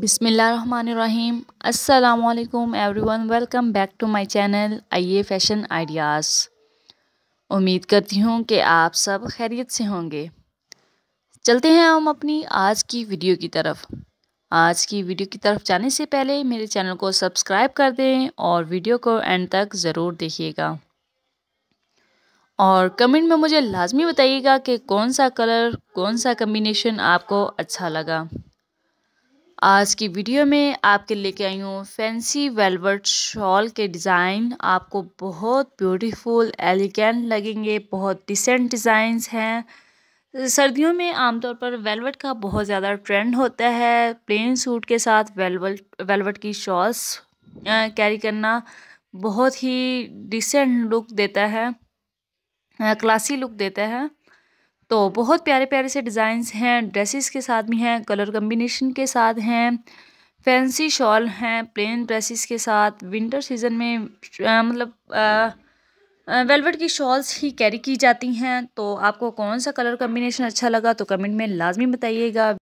बिसमीम् every everyone welcome back to my channel आइए fashion ideas उम्मीद करती हूँ कि आप सब खैरियत से होंगे चलते हैं हम अपनी आज की वीडियो की तरफ आज की वीडियो की तरफ जाने से पहले मेरे चैनल को सब्सक्राइब कर दें और वीडियो को एंड तक ज़रूर देखिएगा और कमेंट में मुझे लाजमी बताइएगा कि कौन सा कलर कौन सा कम्बिनेशन आपको अच्छा लगा आज की वीडियो में आपके लेके आई हूँ फैंसी वेलवेट शॉल के डिज़ाइन आपको बहुत ब्यूटीफुल एलिगेंट लगेंगे बहुत डिसेंट डिज़ाइंस हैं सर्दियों में आमतौर पर वेलवेट का बहुत ज़्यादा ट्रेंड होता है प्लेन सूट के साथ वेलवेट वेलवेट की शॉल्स कैरी करना बहुत ही डिसेंट लुक देता है क्लासी लुक देता है तो बहुत प्यारे प्यारे से डिज़ाइंस हैं ड्रेसेस के साथ भी हैं कलर कम्बिनेशन के साथ हैं फैंसी शॉल हैं प्लेन ड्रेसेस के साथ विंटर सीज़न में आ, मतलब वेलवेट की शॉल्स ही कैरी की जाती हैं तो आपको कौन सा कलर कम्बिनेशन अच्छा लगा तो कमेंट में लाजमी बताइएगा